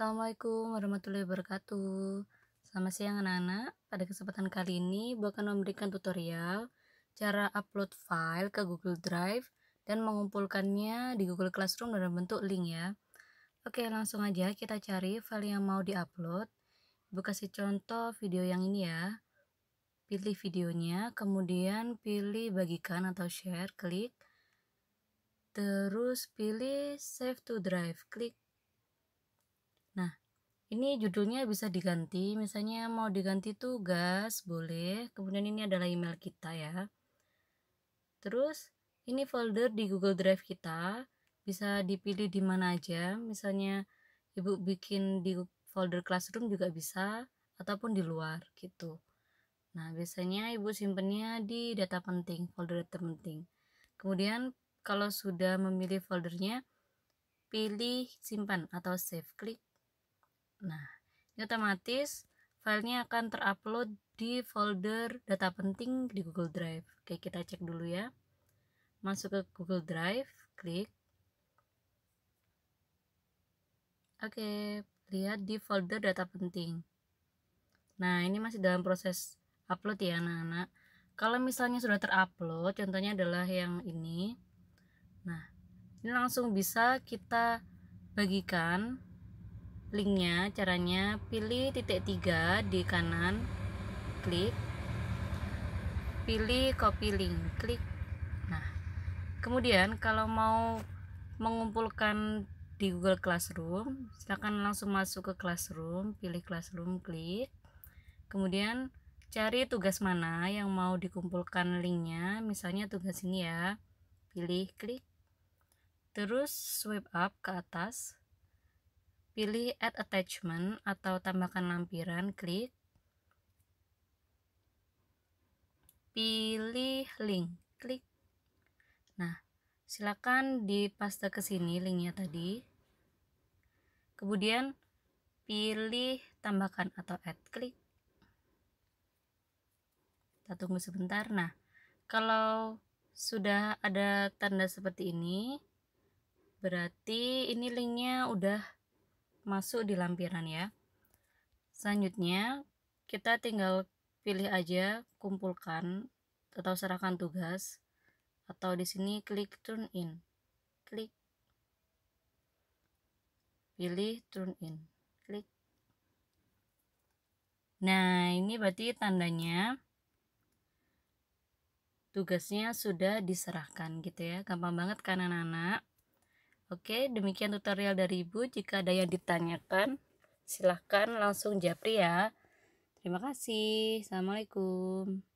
Assalamualaikum warahmatullahi wabarakatuh Selamat siang anak-anak Pada kesempatan kali ini Bu akan memberikan tutorial Cara upload file ke Google Drive Dan mengumpulkannya di Google Classroom dalam bentuk link ya Oke langsung aja kita cari file yang mau diupload Bu kasih contoh video yang ini ya Pilih videonya Kemudian pilih bagikan atau share Klik Terus pilih save to drive Klik Nah, ini judulnya bisa diganti, misalnya mau diganti tugas, boleh. Kemudian ini adalah email kita ya. Terus ini folder di Google Drive kita, bisa dipilih di mana aja. Misalnya Ibu bikin di folder Classroom juga bisa ataupun di luar gitu. Nah, biasanya Ibu simpennya di data penting, folder data penting. Kemudian kalau sudah memilih foldernya, pilih simpan atau save. Klik Nah, ini otomatis filenya akan terupload di folder data penting di Google Drive. Oke, kita cek dulu ya. Masuk ke Google Drive, klik. Oke, lihat di folder data penting. Nah, ini masih dalam proses upload ya anak-anak. Kalau misalnya sudah terupload, contohnya adalah yang ini. Nah, ini langsung bisa kita bagikan linknya caranya pilih titik tiga di kanan klik pilih copy link klik nah kemudian kalau mau mengumpulkan di Google Classroom silahkan langsung masuk ke Classroom pilih Classroom klik kemudian cari tugas mana yang mau dikumpulkan linknya misalnya tugas ini ya pilih klik terus swipe up ke atas Pilih Add Attachment atau tambahkan lampiran, klik. Pilih link, klik. Nah, silakan dipaste ke sini linknya tadi. Kemudian pilih tambahkan atau add, klik. Kita tunggu sebentar. Nah, kalau sudah ada tanda seperti ini, berarti ini linknya udah masuk di lampiran ya selanjutnya kita tinggal pilih aja kumpulkan atau serahkan tugas atau di sini klik turn in klik pilih turn in klik nah ini berarti tandanya tugasnya sudah diserahkan gitu ya gampang banget kan anak-anak Oke, demikian tutorial dari Ibu. Jika ada yang ditanyakan, silahkan langsung japri ya. Terima kasih. Assalamualaikum.